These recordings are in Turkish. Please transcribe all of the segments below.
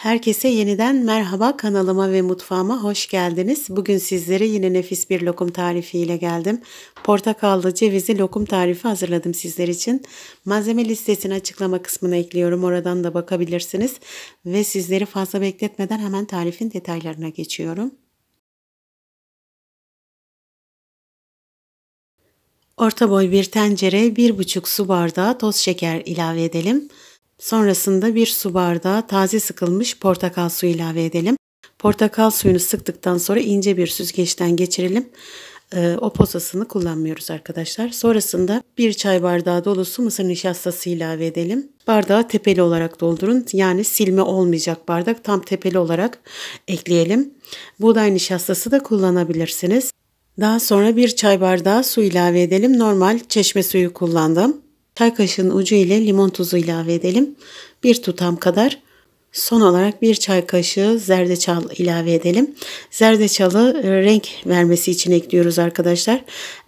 Herkese yeniden merhaba kanalıma ve mutfağıma hoş geldiniz. Bugün sizlere yine nefis bir lokum tarifi ile geldim. Portakallı cevizli lokum tarifi hazırladım sizler için. Malzeme listesini açıklama kısmına ekliyorum. Oradan da bakabilirsiniz. Ve sizleri fazla bekletmeden hemen tarifin detaylarına geçiyorum. Orta boy bir tencereye 1,5 su bardağı toz şeker ilave edelim. Sonrasında bir su bardağı taze sıkılmış portakal suyu ilave edelim. Portakal suyunu sıktıktan sonra ince bir süzgeçten geçirelim. Ee, o posasını kullanmıyoruz arkadaşlar. Sonrasında bir çay bardağı dolusu mısır nişastası ilave edelim. Bardağı tepeli olarak doldurun. Yani silme olmayacak bardak tam tepeli olarak ekleyelim. Buğday nişastası da kullanabilirsiniz. Daha sonra bir çay bardağı su ilave edelim. Normal çeşme suyu kullandım. Çay kaşığının ucu ile limon tuzu ilave edelim. Bir tutam kadar. Son olarak bir çay kaşığı zerdeçal ilave edelim. Zerdeçalı e, renk vermesi için ekliyoruz arkadaşlar.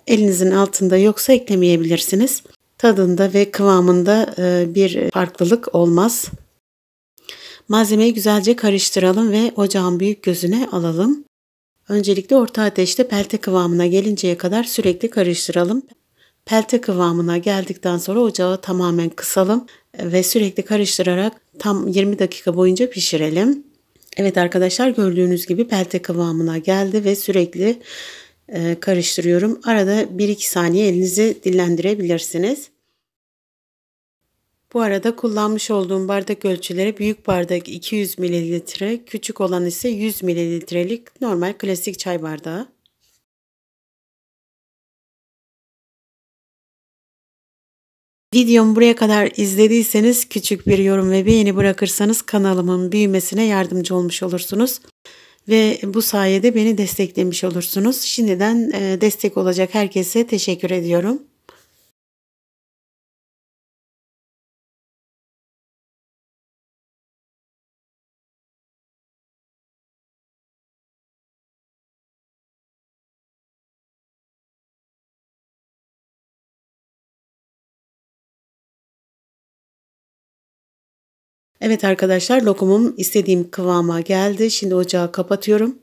Elinizin altında yoksa eklemeyebilirsiniz. Tadında ve kıvamında e, bir farklılık olmaz. Malzemeyi güzelce karıştıralım ve ocağın büyük gözüne alalım. Öncelikle orta ateşte pelte kıvamına gelinceye kadar sürekli karıştıralım. Pelte kıvamına geldikten sonra ocağı tamamen kısalım ve sürekli karıştırarak tam 20 dakika boyunca pişirelim. Evet arkadaşlar gördüğünüz gibi pelte kıvamına geldi ve sürekli e, karıştırıyorum. Arada 1-2 saniye elinizi dinlendirebilirsiniz. Bu arada kullanmış olduğum bardak ölçüleri büyük bardak 200 ml, küçük olan ise 100 ml'lik normal klasik çay bardağı. Videomu buraya kadar izlediyseniz küçük bir yorum ve beğeni bırakırsanız kanalımın büyümesine yardımcı olmuş olursunuz. Ve bu sayede beni desteklemiş olursunuz. Şimdiden e, destek olacak herkese teşekkür ediyorum. Evet arkadaşlar lokumum istediğim kıvama geldi. Şimdi ocağı kapatıyorum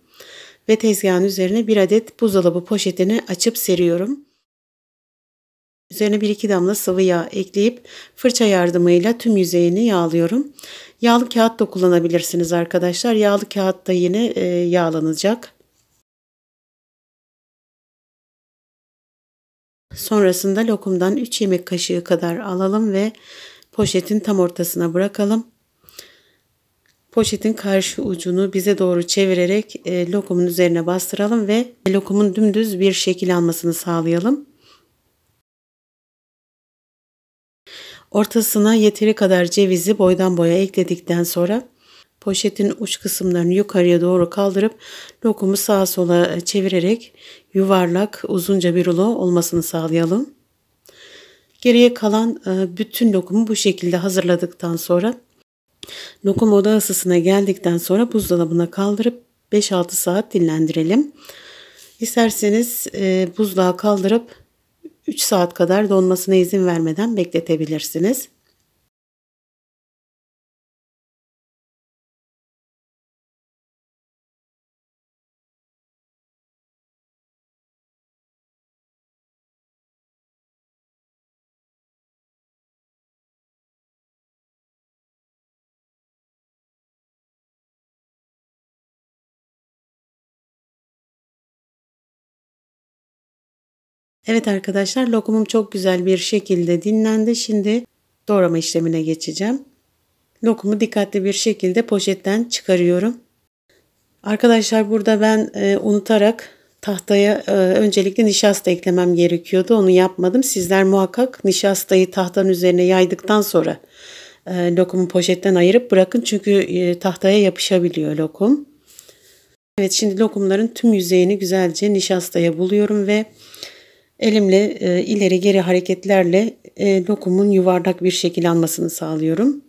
ve tezgahın üzerine bir adet buzdolabı poşetini açıp seriyorum. Üzerine 1-2 damla sıvı yağ ekleyip fırça yardımıyla tüm yüzeyini yağlıyorum. Yağlı kağıt da kullanabilirsiniz arkadaşlar. Yağlı kağıt da yine e, yağlanacak. Sonrasında lokumdan 3 yemek kaşığı kadar alalım ve poşetin tam ortasına bırakalım poşetin karşı ucunu bize doğru çevirerek e, lokumun üzerine bastıralım ve lokumun dümdüz bir şekil almasını sağlayalım. Ortasına yeteri kadar cevizi boydan boya ekledikten sonra poşetin uç kısımlarını yukarıya doğru kaldırıp lokumu sağa sola e, çevirerek yuvarlak uzunca bir rulo olmasını sağlayalım. Geriye kalan e, bütün lokumu bu şekilde hazırladıktan sonra Lokum oda ısısına geldikten sonra buzdolabına kaldırıp 5-6 saat dinlendirelim. İsterseniz e, buzluğa kaldırıp 3 saat kadar donmasına izin vermeden bekletebilirsiniz. Evet arkadaşlar lokumum çok güzel bir şekilde dinlendi. Şimdi doğrama işlemine geçeceğim. Lokumu dikkatli bir şekilde poşetten çıkarıyorum. Arkadaşlar burada ben e, unutarak tahtaya e, öncelikle nişasta eklemem gerekiyordu. Onu yapmadım. Sizler muhakkak nişastayı tahtanın üzerine yaydıktan sonra e, lokumu poşetten ayırıp bırakın. Çünkü e, tahtaya yapışabiliyor lokum. Evet şimdi lokumların tüm yüzeyini güzelce nişastaya buluyorum ve Elimle e, ileri geri hareketlerle e, dokumun yuvarlak bir şekil almasını sağlıyorum.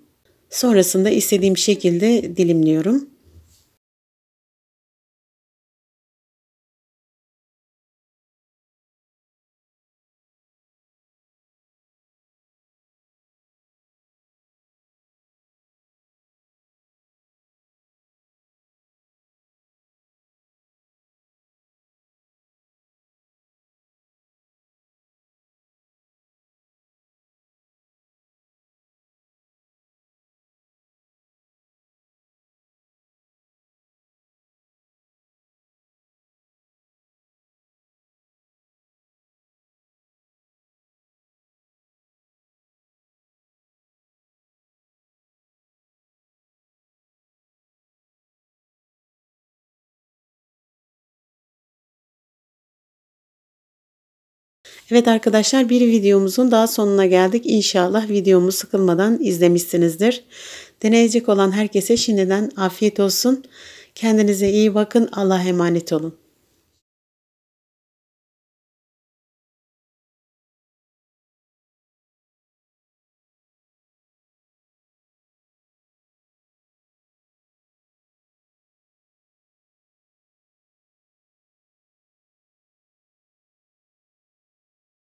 Sonrasında istediğim şekilde dilimliyorum. Evet arkadaşlar bir videomuzun daha sonuna geldik. İnşallah videomu sıkılmadan izlemişsinizdir. Deneyecek olan herkese şimdiden afiyet olsun. Kendinize iyi bakın. Allah'a emanet olun.